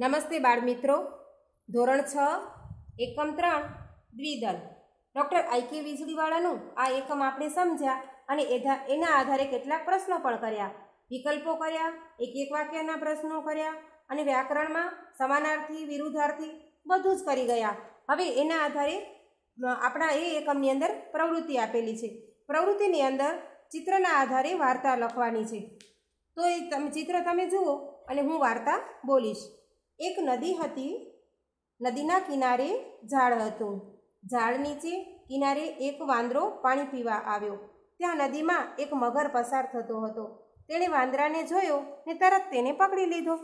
નમસ્તે બાળમિત્રો ધોરણ છ એકમ ત્રણ દ્વિદલ ડૉક્ટર આઈકે વીજળીવાળાનું આ એકમ આપણે સમજ્યા અને એના આધારે કેટલાક પ્રશ્નો પણ કર્યા વિકલ્પો કર્યા એક એક વાક્યના પ્રશ્નો કર્યા અને વ્યાકરણમાં સમાનાર્થી વિરુદ્ધાર્થી બધું જ કરી ગયા હવે એના આધારે આપણા એ એકમની અંદર પ્રવૃત્તિ આપેલી છે પ્રવૃત્તિની અંદર ચિત્રના આધારે વાર્તા લખવાની છે તો એ તમે ચિત્ર તમે જુઓ અને હું વાર્તા બોલીશ એક નદી હતી નદીના કિનારે ઝાડ હતું ઝાડ નીચે કિનારે એક વાંદરો પાણી પીવા આવ્યો ત્યાં નદીમાં એક મગર પસાર થતો હતો તેણે વાંદરાને જોયો ને તરત તેને પકડી લીધો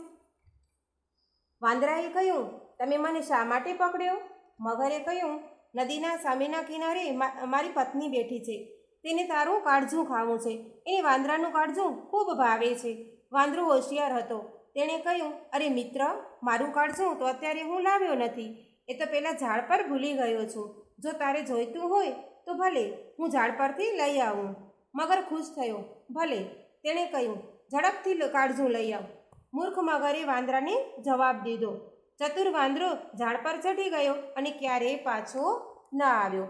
વાંદરાએ કહ્યું તમે મને શા માટે પકડ્યો મગરે કહ્યું નદીના સામેના કિનારે મારી પત્ની બેઠી છે તેને તારું કાળજું ખાવું છે એને વાંદરાનું કાળજું ખૂબ ભાવે છે વાંદરો હોશિયાર હતો તેણે કહ્યું અરે મિત્ર મારું કાર્ડ શું તો અત્યારે હું લાવ્યો નથી એ તો પહેલાં ઝાડ પર ભૂલી ગયો છું જો તારે જોઈતું હોય તો ભલે હું ઝાડ પરથી લઈ આવું મગર ખુશ થયો ભલે તેણે કહ્યું ઝડપથી કાળજું લઈ આવ મૂર્ખ મગરે વાંદરાને જવાબ દીધો ચતુર વાંદરો ઝાડ પર ચઢી ગયો અને ક્યારેય પાછો ન આવ્યો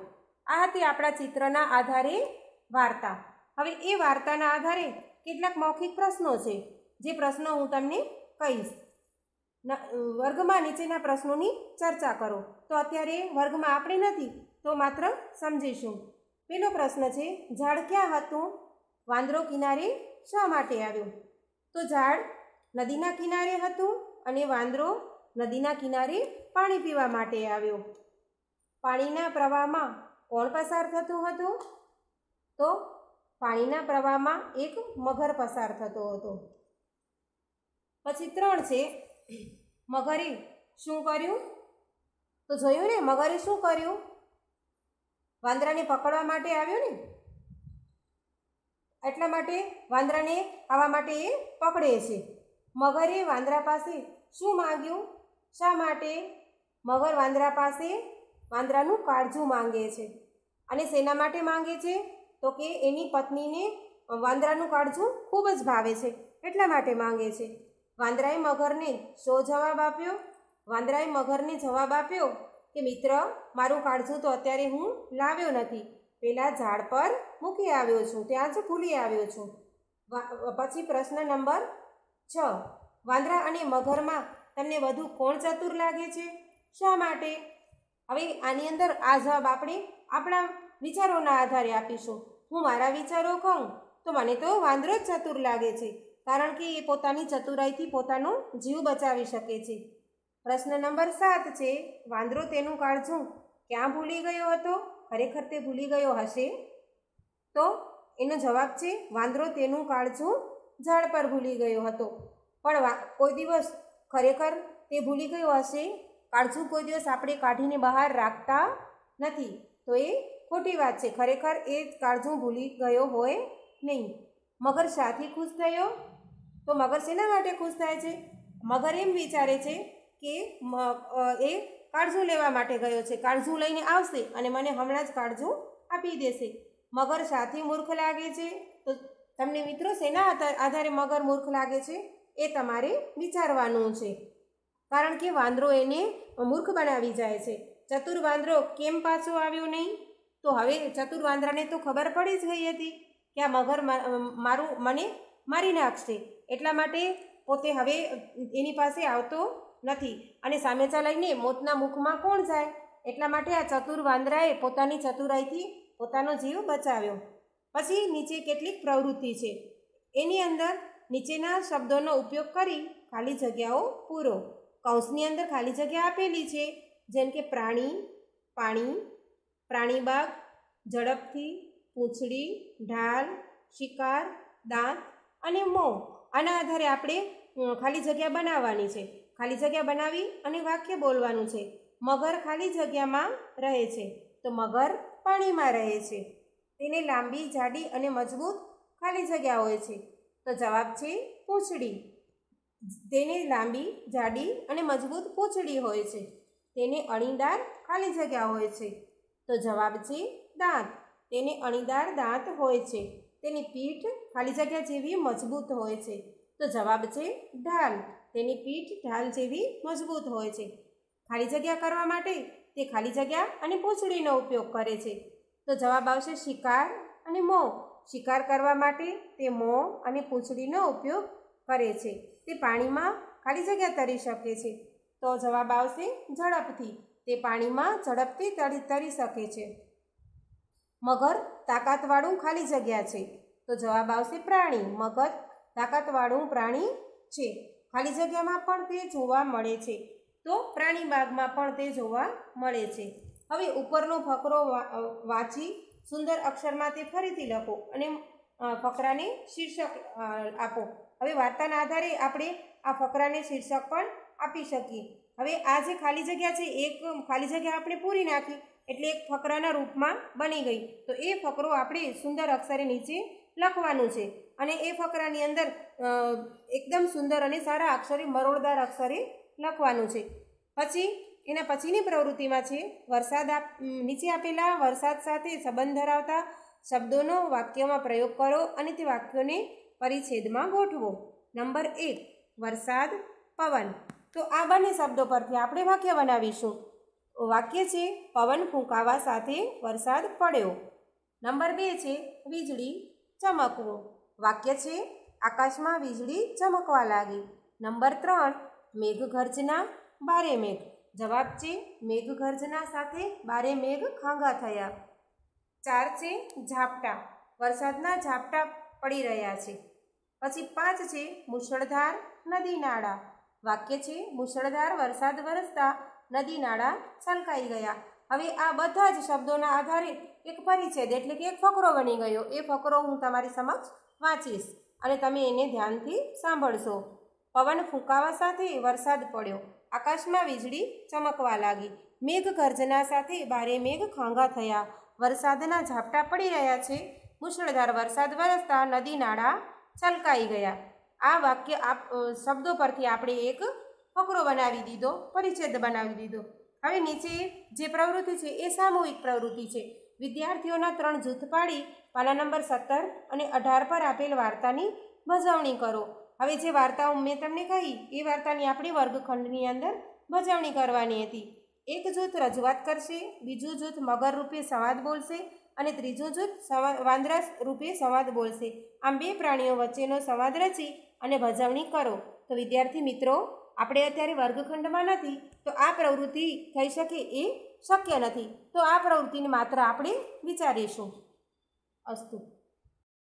આ હતી આપણા ચિત્રના આધારે વાર્તા હવે એ વાર્તાના આધારે કેટલાક મૌખિક પ્રશ્નો છે જે પ્રશ્નો હું તમને કહીશ વર્ગમાં નીચેના પ્રશ્નોની ચર્ચા કરો તો અત્યારે વર્ગમાં આપણે નથી તો માત્ર સમજીશું પેલો પ્રશ્ન છે ઝાડ ક્યાં હતું વાંદરો કિનારે શા માટે આવ્યો તો ઝાડ નદીના કિનારે હતું અને વાંદરો નદીના કિનારે પાણી પીવા માટે આવ્યો પાણીના પ્રવાહમાં કોણ પસાર થતું હતું તો પાણીના પ્રવાહમાં એક મગર પસાર થતો હતો પછી ત્રણ છે મગરે શું કર્યું તો જોયું ને મગરે શું કર્યું વાંદરાને પકડવા માટે આવ્યો ને એટલા માટે વાંદરાને આવવા માટે એ પકડે છે મગરે વાંદરા પાસે શું માગ્યું શા માટે મગર વાંદરા પાસે વાંદરાનું કાળજું માંગે છે અને શેના માટે માંગે છે તો કે એની પત્નીને વાંદરાનું કાળજું ખૂબ જ ભાવે છે એટલા માટે માંગે છે વાંદરાએ મગરને શો જવાબ આપ્યો વાંદરાએ મગરને જવાબ આપ્યો કે મિત્ર મારું કાળજું તો અત્યારે હું લાવ્યો નથી પહેલાં ઝાડ પર મૂકી આવ્યો છું ત્યાં જ ભૂલી આવ્યો છું પછી પ્રશ્ન નંબર છ વાંદરા અને મગરમાં તમને વધુ કોણ ચતુર લાગે છે શા માટે હવે આની અંદર આ જવાબ આપણે આપણા વિચારોના આધારે આપીશું હું મારા વિચારો કહું તો મને તો વાંદરો જ ચતુર લાગે છે કારણ કે એ પોતાની ચતુરાઈથી પોતાનો જીવ બચાવી શકે છે પ્રશ્ન નંબર સાત છે વાંદરો તેનું કાળજું ક્યાં ભૂલી ગયો હતો ખરેખર તે ભૂલી ગયો હશે તો એનો જવાબ છે વાંદરો તેનું કાળજું ઝાડ પર ભૂલી ગયો હતો પણ કોઈ દિવસ ખરેખર તે ભૂલી ગયો હશે કાળજું કોઈ દિવસ આપણે કાઢીને બહાર રાખતા નથી તો એ ખોટી વાત છે ખરેખર એ કાળજું ભૂલી ગયો હોય નહીં મગર સાથી ખુશ થયો તો મગર શેના માટે ખુશ થાય છે મગર એમ વિચારે છે કે એ કાળજો લેવા માટે ગયો છે કાળજું લઈને આવશે અને મને હમણાં જ કાળજો આપી દેશે મગર સાથી મૂર્ખ લાગે છે તો તમને મિત્રો શેના આધારે મગર મૂર્ખ લાગે છે એ તમારે વિચારવાનું છે કારણ કે વાંદરો એને મૂર્ખ બનાવી જાય છે ચતુર વાંદરો કેમ પાછો આવ્યો નહીં તો હવે ચતુર વાંદરાને તો ખબર પડી જ ગઈ હતી કે આ મગર મારું મને મારી નાખશે એટલા માટે પોતે હવે એની પાસે આવતો નથી અને સામે લઈને મોતના મુખમાં કોણ જાય એટલા માટે આ ચતુર વાંદરાએ પોતાની ચતુરાઈથી પોતાનો જીવ બચાવ્યો પછી નીચે કેટલીક પ્રવૃત્તિ છે એની અંદર નીચેના શબ્દોનો ઉપયોગ કરી ખાલી જગ્યાઓ પૂરો કૌંસની અંદર ખાલી જગ્યા આપેલી છે જેમ કે પ્રાણી પાણી પ્રાણીબાગ ઝડપથી પૂંછડી ઢાલ શિકાર દાંત અને મોં આના આધારે આપણે ખાલી જગ્યા બનાવવાની છે ખાલી જગ્યા બનાવી અને વાક્ય બોલવાનું છે મગર ખાલી જગ્યામાં રહે છે તો મગર પાણીમાં રહે છે તેને લાંબી જાડી અને મજબૂત ખાલી જગ્યા હોય છે તો જવાબ છે પૂંછડી તેને લાંબી જાડી અને મજબૂત પૂંછડી હોય છે તેને અણીદાર ખાલી જગ્યા હોય છે તો જવાબ છે દાંત તેને અણીદાર દાંત હોય છે તેની પીઠ ખાલી જગ્યા જેવી મજબૂત હોય છે તો જવાબ છે ઢાલ તેની પીઠ ઢાલ જેવી મજબૂત હોય છે ખાલી જગ્યા કરવા માટે તે ખાલી જગ્યા અને પૂંછડીનો ઉપયોગ કરે છે તો જવાબ આવશે શિકાર અને મો શિકાર કરવા માટે તે મો અને પૂંછડીનો ઉપયોગ કરે છે તે પાણીમાં ખાલી જગ્યા તરી શકે છે તો જવાબ આવશે ઝડપથી તે પાણીમાં ઝડપથી તરી તરી શકે છે મગર તાકાતવાળું ખાલી જગ્યા છે તો જવાબ આવશે પ્રાણી મગર તાકાતવાળું પ્રાણી છે ખાલી જગ્યામાં પણ તે જોવા મળે છે તો પ્રાણી બાગમાં પણ તે જોવા મળે છે હવે ઉપરનો ફકરો વાંચી સુંદર અક્ષરમાં તે ફરીથી લખો અને ફકરાને શીર્ષક આપો હવે વાર્તાના આધારે આપણે આ ફકરાને શીર્ષક પણ આપી શકીએ હવે આ જે ખાલી જગ્યા છે એક ખાલી જગ્યા આપણે પૂરી નાખી એટલે એક ફકરાના રૂપમાં બની ગઈ તો એ ફકરો આપણે સુંદર અક્ષરે નીચે લખવાનું છે અને એ ફકરાની અંદર એકદમ સુંદર અને સારા અક્ષરે મરોળદાર અક્ષરે લખવાનું છે પછી એના પછીની પ્રવૃત્તિમાં છે વરસાદ આપ નીચે આપેલા વરસાદ સાથે સંબંધ ધરાવતા શબ્દોનો વાક્યમાં પ્રયોગ કરો અને તે વાક્યોને પરિચ્છેદમાં ગોઠવો નંબર એક વરસાદ પવન તો આ બંને શબ્દો પરથી આપણે વાક્ય બનાવીશું વાક્ય છે પવન ફૂંકાવા સાથે વરસાદ પડ્યો નંબર બે છે વીજળી ચમકવો વાક્ય છે આકાશમાં વીજળી ચમકવા લાગી નંબર ત્રણ મેઘગર્જના બારે મેઘ જવાબ છે મેઘગર્જના સાથે બારે મેઘ ખાંગા થયા ચાર છે ઝાપટા વરસાદના ઝાપટા પડી રહ્યા છે પછી પાંચ છે મુશળધાર નદી નાળા વાક્ય છે મુશળધાર વરસાદ વરસતા નદી નાળા છલકાઈ ગયા હવે આ બધા જ શબ્દોના આધારે એક પરિચ્છેદ એટલે કે એક ફકરો બની ગયો એ ફકરો હું તમારી સમક્ષ વાંચીશ અને તમે એને ધ્યાનથી સાંભળશો પવન ફૂંકાવા સાથે વરસાદ પડ્યો આકાશમાં વીજળી ચમકવા લાગી મેઘ ગર્જના સાથે બારે મેઘ ખાંગા થયા વરસાદના ઝાપટા પડી રહ્યા છે મુશળધાર વરસાદ વરસતા નદી નાળા છલકાઈ ગયા આ વાક્ય આપ શબ્દો પરથી આપણે એક ફકરો બનાવી દીધો પરિચ્છેદ બનાવી દીધો હવે નીચે જે પ્રવૃત્તિ છે એ સામૂહિક પ્રવૃત્તિ છે વિદ્યાર્થીઓના ત્રણ જૂથ પાડી પાના નંબર સત્તર અને અઢાર પર આપેલ વાર્તાની ભજવણી કરો હવે જે વાર્તાઓ મેં તમને કહી એ વાર્તાની આપણી વર્ગખંડની અંદર ભજવણી કરવાની હતી એક જૂથ રજૂઆત કરશે બીજું જૂથ મગર રૂપે સંવાદ બોલશે અને ત્રીજો જૂથ વાંદરા રૂપે સંવાદ બોલશે આમ બે પ્રાણીઓ વચ્ચેનો સંવાદ રચી અને ભજવણી કરો તો વિદ્યાર્થી મિત્રો આપણે અત્યારે વર્ગખંડમાં નથી તો આ પ્રવૃત્તિ થઈ શકે એ શક્ય નથી તો આ પ્રવૃત્તિને માત્ર આપણે વિચારીશું અસ્તુ